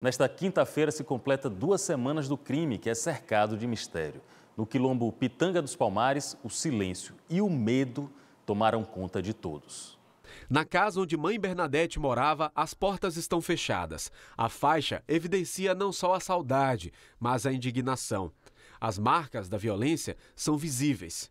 Nesta quinta-feira se completa duas semanas do crime que é cercado de mistério. No quilombo Pitanga dos Palmares, o silêncio e o medo tomaram conta de todos. Na casa onde mãe Bernadette morava, as portas estão fechadas. A faixa evidencia não só a saudade, mas a indignação. As marcas da violência são visíveis.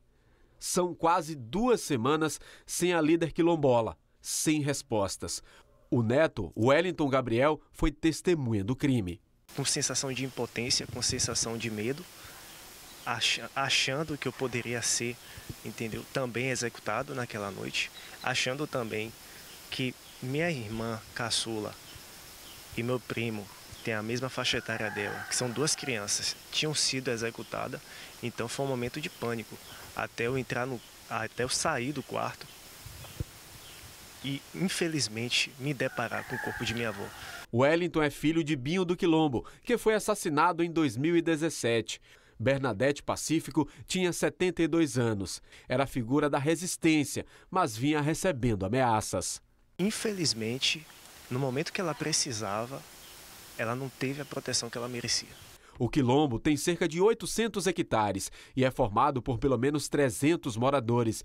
São quase duas semanas sem a líder quilombola, sem respostas. O neto, Wellington Gabriel, foi testemunha do crime. Com sensação de impotência, com sensação de medo, achando que eu poderia ser, entendeu, também executado naquela noite, achando também que minha irmã caçula e meu primo tem a mesma faixa etária dela, que são duas crianças, tinham sido executadas, então foi um momento de pânico. Até eu entrar no. até eu sair do quarto, e, infelizmente, me deparar com o corpo de minha avó. Wellington é filho de Binho do Quilombo, que foi assassinado em 2017. Bernadette Pacífico tinha 72 anos. Era figura da resistência, mas vinha recebendo ameaças. Infelizmente, no momento que ela precisava, ela não teve a proteção que ela merecia. O Quilombo tem cerca de 800 hectares e é formado por pelo menos 300 moradores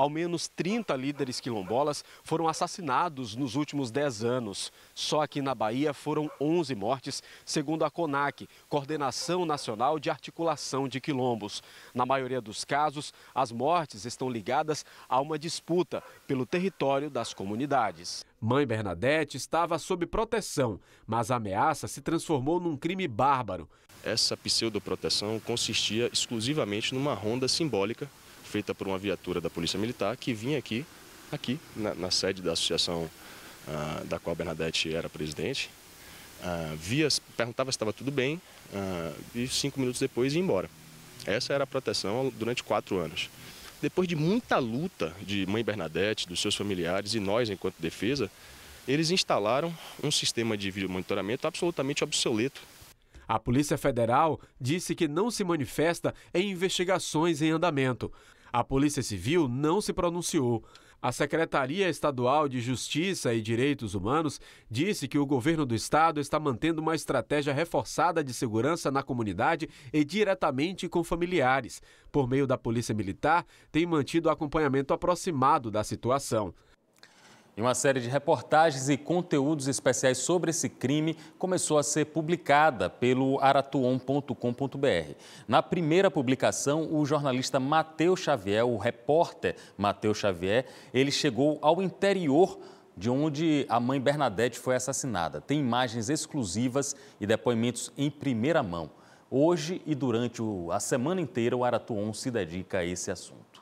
ao menos 30 líderes quilombolas foram assassinados nos últimos 10 anos. Só aqui na Bahia foram 11 mortes, segundo a CONAC, Coordenação Nacional de Articulação de Quilombos. Na maioria dos casos, as mortes estão ligadas a uma disputa pelo território das comunidades. Mãe Bernadette estava sob proteção, mas a ameaça se transformou num crime bárbaro. Essa pseudoproteção consistia exclusivamente numa ronda simbólica feita por uma viatura da Polícia Militar que vinha aqui, aqui na, na sede da associação ah, da qual Bernadette era presidente, ah, via, perguntava se estava tudo bem ah, e cinco minutos depois ia embora. Essa era a proteção durante quatro anos. Depois de muita luta de mãe Bernadette, dos seus familiares e nós enquanto defesa, eles instalaram um sistema de vídeo monitoramento absolutamente obsoleto a Polícia Federal disse que não se manifesta em investigações em andamento. A Polícia Civil não se pronunciou. A Secretaria Estadual de Justiça e Direitos Humanos disse que o governo do estado está mantendo uma estratégia reforçada de segurança na comunidade e diretamente com familiares. Por meio da Polícia Militar, tem mantido acompanhamento aproximado da situação. E uma série de reportagens e conteúdos especiais sobre esse crime começou a ser publicada pelo aratuon.com.br. Na primeira publicação, o jornalista Matheus Xavier, o repórter Matheus Xavier, ele chegou ao interior de onde a mãe Bernadette foi assassinada. Tem imagens exclusivas e depoimentos em primeira mão. Hoje e durante a semana inteira, o Aratuon se dedica a esse assunto.